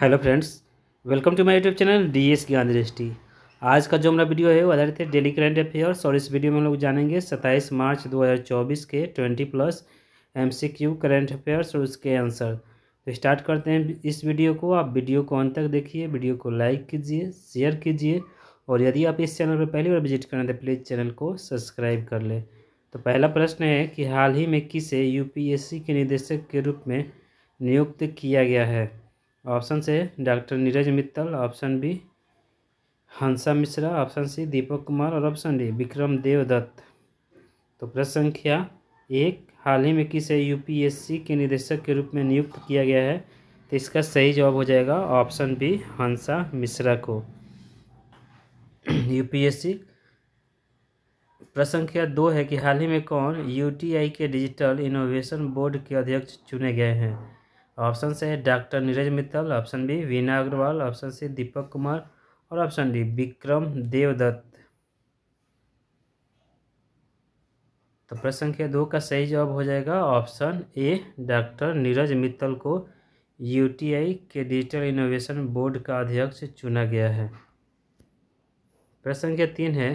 hello friends welcome to my YouTube channel D S Gyan Drishti आज का जो हमारा वीडियो है वो आधारित है डेली करंट अफेयर्स और इस वीडियो में हम लोग जानेंगे 27 मार्च 2024 के 20 प्लस एमसीक्यू करंट अफेयर्स और उसके आंसर तो स्टार्ट करते हैं इस वीडियो को आप वीडियो को अंत तक देखिए वीडियो को लाइक कीजिए शेयर कीजिए और यदि आप इस चैनल पर पहली बार विजिट करें तो प्लीज़ चैनल को सब्सक्राइब कर लें तो पहला प्रश्न है कि हाल ही में किसे यू के निदेशक के रूप में नियुक्त किया गया है ऑप्शन से doctor Neeraj Mittal option B Hansa Mishra option C Deepak Kumar और ऑप्शन डी विक्रम देवदत्त तो प्रश्न संख्या एक हाल ही में किसे यूपीएससी के निदेशक के रूप में नियुक्त किया गया है तो इसका सही जवाब हो जाएगा ऑप्शन बी हंसा मिश्रा को यूपीएससी प्रश्न संख्या दो है कि हाल ही में कौन यूटीआई के डिजिटल इनोवेशन बोर्ड के अध्यक्ष चुने गए हैं ऑप्शन से है doctor Neeraj Mittal option B Veena Agarwal option C Deepak Kumar और ऑप्शन डी विक्रम देवदत्त तो प्रश्न संख्या दो का सही जवाब हो जाएगा option A doctor Neeraj Mittal को यूटीआई के डिजिटल इनोवेशन बोर्ड का अध्यक्ष चुना गया है प्रश्न संख्या तीन है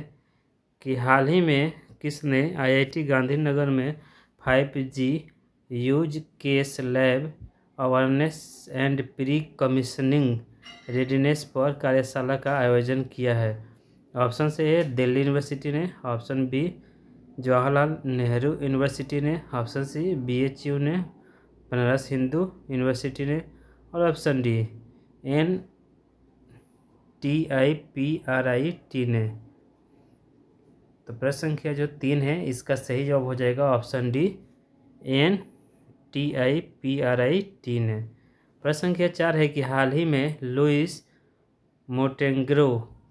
कि हाल ही में किसने आईआईटी गांधीनगर में five G use case lab awareness and pre commissioning readiness पर कार्यशाला का आयोजन किया है ऑप्शन से ए दिल्ली यूनिवर्सिटी ने option B Jawaharlal Nehru university ने ऑप्शन सी बीएचयू ने बनारस हिंदू यूनिवर्सिटी ने और option D N T I P R I T ने तो प्रश्न संख्या जो तीन है इसका सही जवाब हो जाएगा option D N T I P R I T ने प्रश्न संख्या चार है कि हाल ही में लुइस मोटेंग्रो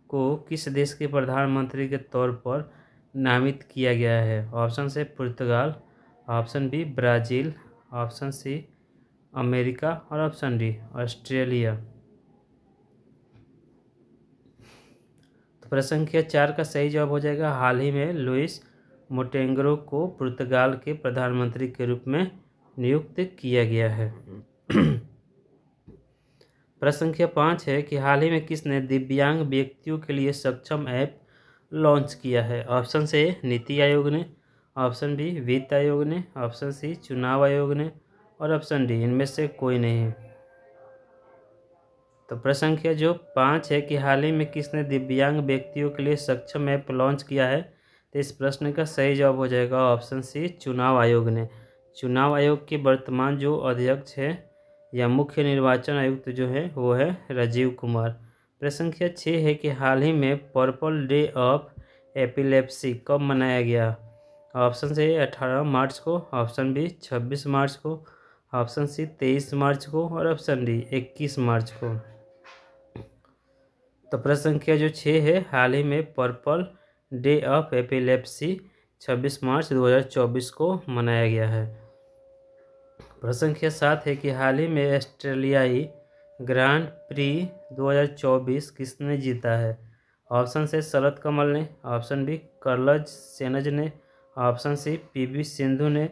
को किस देश के प्रधानमंत्री के तौर पर नामित किया गया है ऑप्शन से Portugal option B Brazil option C America और ऑप्शन डी ऑस्ट्रेलिया तो प्रश्न संख्या चार का सही जवाब हो जाएगा हाल ही में लुइस मोटेंग्रो को पुर्तगाल के प्रधानमंत्री के रूप में नियुक्त किया गया है प्रश्न संख्या पाँच है कि हाल ही में किसने दिव्यांग व्यक्तियों के लिए सक्षम ऐप लॉन्च किया है ऑप्शन से नीति आयोग ने ऑप्शन बी वित्त आयोग ने ऑप्शन सी चुनाव आयोग ने और ऑप्शन डी इनमें से कोई नहीं तो प्रश्न संख्या जो पाँच है कि हाल ही में किसने दिव्यांग व्यक्तियों के लिए सक्षम ऐप लॉन्च किया है तो इस प्रश्न का सही जवाब हो जाएगा ऑप्शन सी चुनाव आयोग ने चुनाव आयोग के वर्तमान जो अध्यक्ष है या मुख्य निर्वाचन आयुक्त जो है वो है राजीव कुमार प्रश्न संख्या छः है कि हाल ही में पर्पल डे ऑफ एपिलेप्सी कब मनाया गया ऑप्शन से अठारह मार्च को ऑप्शन बी छब्बीस मार्च को ऑप्शन सी तेईस मार्च को और ऑप्शन डी इक्कीस मार्च को तो प्रश्न संख्या जो छः है हाल ही में पर्पल डे ऑफ एपिलेप्सी छब्बीस मार्च चौबीस को मनाया गया है प्रश्न के सात है कि हाल ही में ऑस्ट्रेलियाई ग्रैंड प्री 2024 किसने जीता है ऑप्शन से शरद कमल ने ऑप्शन बी कर्लज सेनज ने ऑप्शन सी पीवी सिंधु ने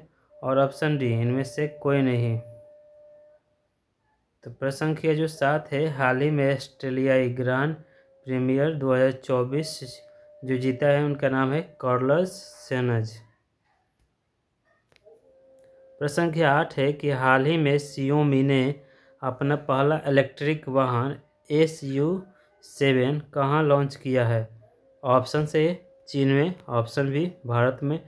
और ऑप्शन डी इनमें से कोई नहीं तो प्रश्न के जो सात है हाल ही में ऑस्ट्रेलियाई ग्रैंड प्रीमियर 2024 जो जीता है उनका नाम है कॉर्लस सेनज प्रश्न संख्या आठ है कि हाल ही में सीओमी ने अपना पहला इलेक्ट्रिक वाहन एस यू सेवन कहाँ लॉन्च किया है ऑप्शन से चीन में ऑप्शन बी भारत में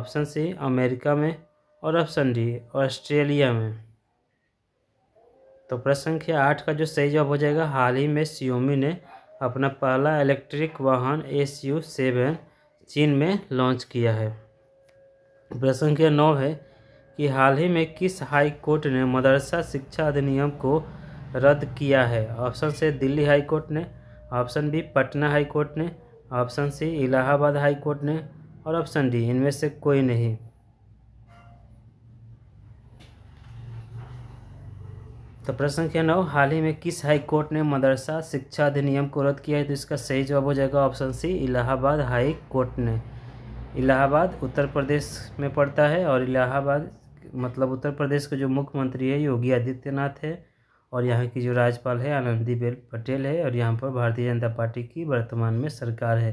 ऑप्शन सी अमेरिका में और ऑप्शन डी ऑस्ट्रेलिया में तो प्रश्न संख्या आठ का जो सही जवाब हो जाएगा हाल ही में सीओमी ने अपना पहला इलेक्ट्रिक वाहन एस यू सेवन चीन में लॉन्च किया है प्रश्न संख्या नौ है कि हाल ही में किस हाई कोर्ट ने मदरसा शिक्षा अधिनियम को रद्द किया है ऑप्शन से दिल्ली हाई कोर्ट ने option B Patna high court ने option C Allahabad high court ने और ऑप्शन डी इनमें से कोई नहीं तो प्रश्न संख्या नौ हाल ही में किस हाई कोर्ट ने मदरसा शिक्षा अधिनियम को रद्द किया है तो इसका सही जवाब हो जाएगा option C Allahabad high court ने इलाहाबाद उत्तर प्रदेश में पड़ता है और इलाहाबाद मतलब उत्तर प्रदेश के जो मुख्यमंत्री है योगी आदित्यनाथ है और यहाँ की जो राज्यपाल है आनंदीबेन पटेल है और यहाँ पर भारतीय जनता पार्टी की वर्तमान में सरकार है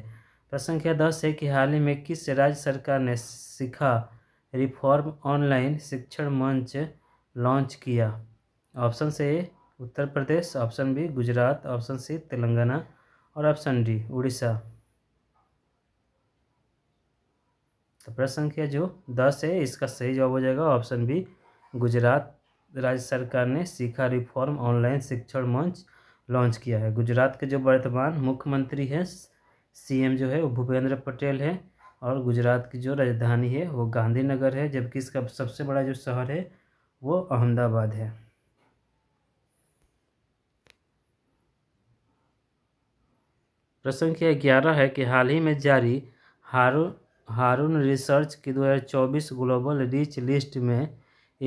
प्रश्न संख्या दस है कि हाल ही में किस राज्य सरकार ने शिखा रिफॉर्म ऑनलाइन शिक्षण मंच लॉन्च किया ऑप्शन से Uttar Pradesh option B Gujarat option C Telangana और ऑप्शन डी उड़ीसा तो प्रश्न संख्या जो दस है इसका सही जवाब हो जाएगा ऑप्शन बी गुजरात राज्य सरकार ने शिक्षा रिफॉर्म ऑनलाइन शिक्षण मंच लॉन्च किया है गुजरात के जो वर्तमान मुख्यमंत्री हैं सीएम जो है वो भूपेंद्र पटेल है और गुजरात की जो राजधानी है वो गांधीनगर है जबकि इसका सबसे बड़ा जो शहर है वो अहमदाबाद है प्रश्न संख्या ग्यारह है कि हाल ही में जारी हारो हारून रिसर्च की 2024 ग्लोबल रिच लिस्ट में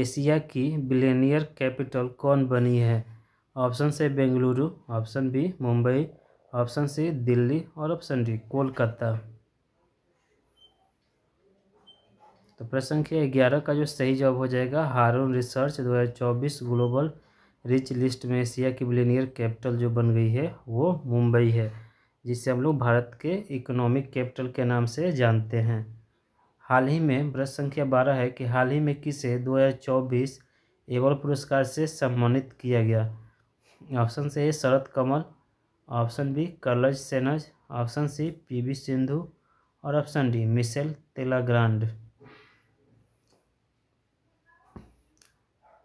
एशिया की बिलेनियर कैपिटल कौन बनी है ऑप्शन से Bengaluru option B Mumbai option C Delhi और ऑप्शन डी कोलकाता तो प्रश्न संख्या ग्यारह का जो सही जवाब हो जाएगा Hurun research 2024 global rich list में एशिया की बिलेनियर कैपिटल जो बन गई है वो मुंबई है जिसे हम लोग भारत के इकोनॉमिक कैपिटल के नाम से जानते हैं हाल ही में प्रश्न संख्या बारह है कि हाल ही में किसे 2024 एवल पुरस्कार से सम्मानित किया गया ऑप्शन से है शरद कमल ऑप्शन बी कलज सेनज ऑप्शन सी पीवी सिंधु और ऑप्शन डी मिशेल तेलाग्रांड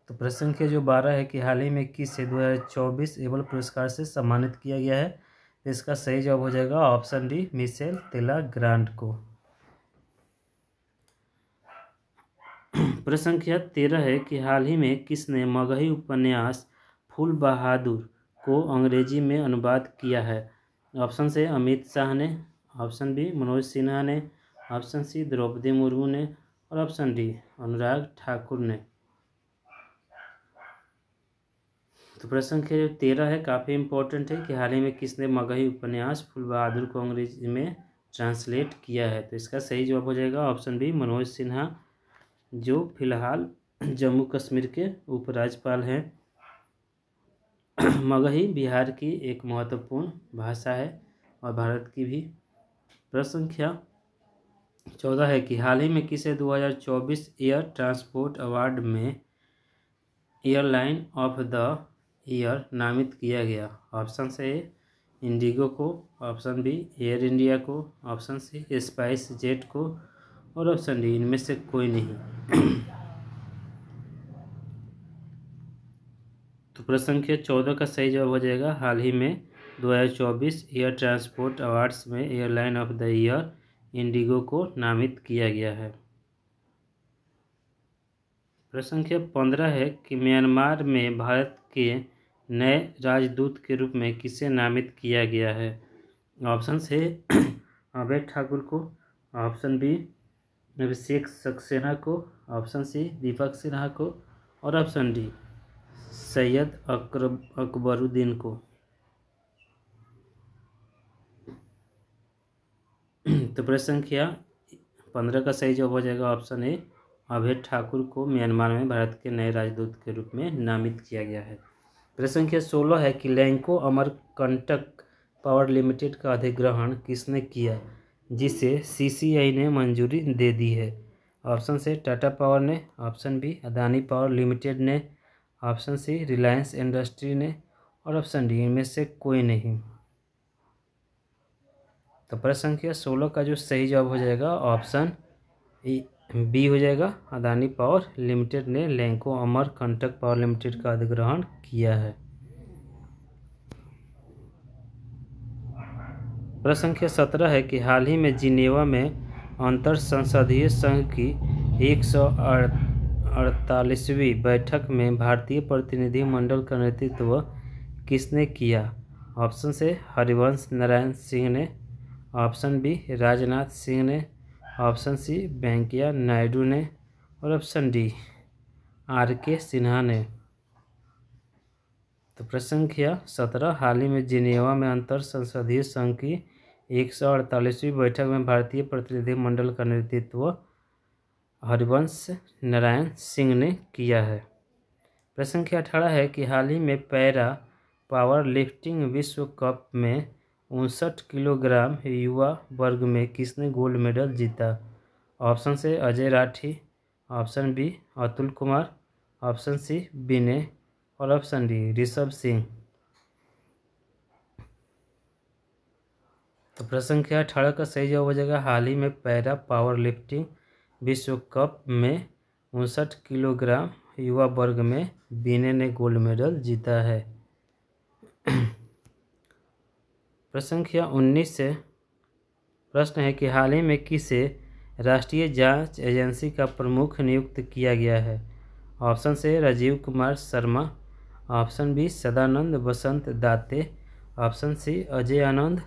तो प्रश्न संख्या जो बारह है कि हाल ही में किसे 2024 एवल पुरस्कार से सम्मानित किया गया है तो इसका सही जवाब हो जाएगा ऑप्शन डी मिसेल तेला ग्रांड को प्रश्न संख्या तेरह है कि हाल ही में किसने मगही उपन्यास फूल बहादुर को अंग्रेजी में अनुवाद किया है ऑप्शन से अमित शाह ने ऑप्शन बी मनोज सिन्हा ने ऑप्शन सी द्रौपदी मुर्मू ने और ऑप्शन डी अनुराग ठाकुर ने तो प्रश्न जो तेरह है काफ़ी इंपॉर्टेंट है कि हाल ही में किसने मगही उपन्यास फुल बहादुर को अंग्रेजी में ट्रांसलेट किया है तो इसका सही जवाब हो जाएगा ऑप्शन बी मनोज सिन्हा जो फिलहाल जम्मू कश्मीर के उपराज्यपाल हैं मगही बिहार की एक महत्वपूर्ण भाषा है और भारत की भी प्रश्न संख्या चौदह है कि हाल ही में किसे 2024 एयर ट्रांसपोर्ट अवार्ड में एयरलाइन ऑफ द ईयर नामित किया गया ऑप्शन ए इंडिगो को ऑप्शन बी एयर इंडिया को ऑप्शन सी स्पाइस जेट को और ऑप्शन डी इनमें से कोई नहीं तो प्रश्न संख्या चौदह का सही जवाब हो जाएगा हाल ही में 2024 एयर ट्रांसपोर्ट अवार्ड्स में airline of the year IndiGo को नामित किया गया है प्रश्न संख्या पंद्रह है कि म्यांमार में भारत के नए राजदूत के रूप में किसे नामित किया गया है ऑप्शन से अभय ठाकुर को ऑप्शन बी अभिषेक सक्सेना को ऑप्शन सी दीपक सिन्हा को और ऑप्शन डी सैयद अकर अकबरुद्दीन को तो प्रश्न संख्या पंद्रह का सही जवाब हो जाएगा ऑप्शन ए अभय ठाकुर को म्यांमार में भारत के नए राजदूत के रूप में नामित किया गया है प्रश्न संख्या सोलह है कि लैंको अमरकंटक पावर लिमिटेड का अधिग्रहण किसने किया जिसे सीसीआई ने मंजूरी दे दी है ऑप्शन से टाटा पावर ने option B Adani power limited ने ऑप्शन सी रिलायंस इंडस्ट्री ने और ऑप्शन डी इनमें से कोई नहीं तो प्रश्न संख्या सोलह का जो सही जवाब हो जाएगा ऑप्शन ई बी हो जाएगा अदानी पावर लिमिटेड ने Lanco Amarkantak power limited का अधिग्रहण किया है प्रश्न संख्या सत्रह है कि हाल ही में जिनेवा में अंतर संसदीय संघ की एक सौ अड़तालीसवीं बैठक में भारतीय प्रतिनिधि मंडल का नेतृत्व किसने किया ऑप्शन से हरिवंश नारायण सिंह ने ऑप्शन बी राजनाथ सिंह ने ऑप्शन सी वेंकैया नायडू ने और ऑप्शन डी आर के सिन्हा ने तो प्रश्न संख्या सत्रह हाल ही में जिनेवा में अंतर संसदीय संघ की एक सौ अड़तालीसवीं बैठक में भारतीय प्रतिनिधिमंडल का नेतृत्व हरिवंश नारायण सिंह ने किया है प्रश्न संख्या अठारह है कि हाल ही में पैरा पावर लिफ्टिंग विश्व कप में उनसठ किलोग्राम युवा वर्ग में किसने गोल्ड मेडल जीता ऑप्शन से Ajay Rathi option B Atul Kumar option C बिने और ऑप्शन डी ऋषभ सिंह तो प्रश्न क्या अठारह का सही जवाब हो जाएगा हाल ही में पैरा पावर लिफ्टिंग विश्व कप में उनसठ किलोग्राम युवा वर्ग में बीने ने गोल्ड मेडल जीता है प्रश्न संख्या उन्नीस से प्रश्न है कि हाल ही में किसे राष्ट्रीय जांच एजेंसी का प्रमुख नियुक्त किया गया है ऑप्शन से Rajiv Kumar Sharma option B Sadanand Basant Date option सी अजय आनंद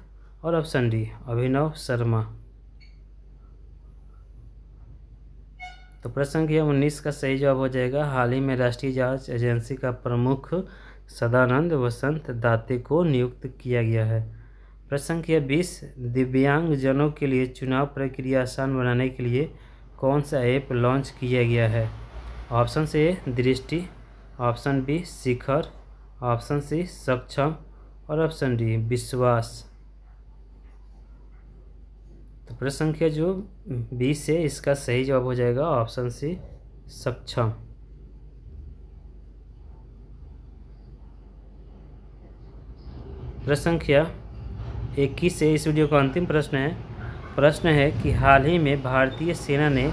और ऑप्शन डी अभिनव शर्मा तो प्रश्न संख्या उन्नीस का सही जवाब हो जाएगा हाल ही में राष्ट्रीय जांच एजेंसी का प्रमुख सदानंद वसंत दाते को नियुक्त किया गया है प्रश्न संख्या बीस दिव्यांगजनों के लिए चुनाव प्रक्रिया आसान बनाने के लिए कौन सा ऐप लॉन्च किया गया है ऑप्शन से Drishti option B Shikhar option C Saksham और ऑप्शन डी विश्वास तो प्रश्न जो बीस है इसका सही जवाब हो जाएगा ऑप्शन सी सक्षम प्रश्न इक्कीस से इस वीडियो का अंतिम प्रश्न है प्रश्न है कि हाल ही में भारतीय सेना ने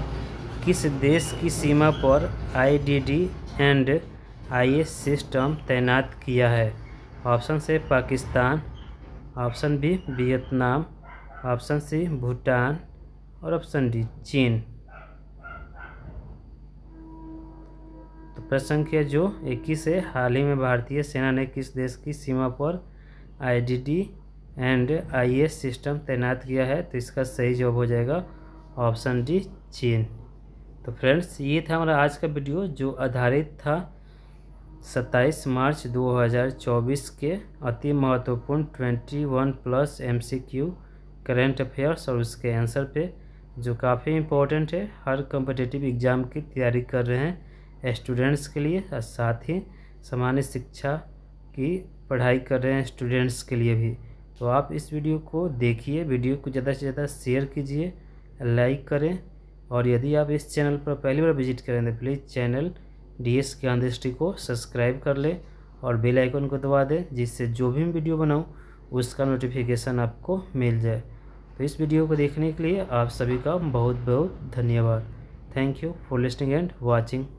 किस देश की सीमा पर आईडीडी एंड आईएस सिस्टम तैनात किया है ऑप्शन से Pakistan option B Vietnam option C Bhutan और ऑप्शन डी चीन तो प्रश्न संख्या जो इक्कीस है हाल ही में भारतीय सेना ने किस देश की सीमा पर IDD and I S system तैनात किया है तो इसका सही जवाब हो जाएगा ऑप्शन डी चीन तो फ्रेंड्स ये था हमारा आज का वीडियो जो आधारित था 27 मार्च 2024 के अति महत्वपूर्ण 21 प्लस एमसीक्यू करंट अफेयर्स और उसके आंसर पे जो काफ़ी इम्पोर्टेंट है हर कम्पिटेटिव एग्ज़ाम की तैयारी कर रहे हैं स्टूडेंट्स के लिए और साथ ही सामान्य शिक्षा की पढ़ाई कर रहे हैं स्टूडेंट्स के लिए भी तो आप इस वीडियो को देखिए वीडियो को ज़्यादा से ज़्यादा शेयर कीजिए लाइक करें और यदि आप इस चैनल पर पहली बार विजिट करें तो please channel D S Gyan दृष्टि को सब्सक्राइब कर लें और बेल आइकन को दबा दें जिससे जो भी वीडियो बनाऊं उसका नोटिफिकेशन आपको मिल जाए तो इस वीडियो को देखने के लिए आप सभी का बहुत बहुत धन्यवाद thank you for listening and watching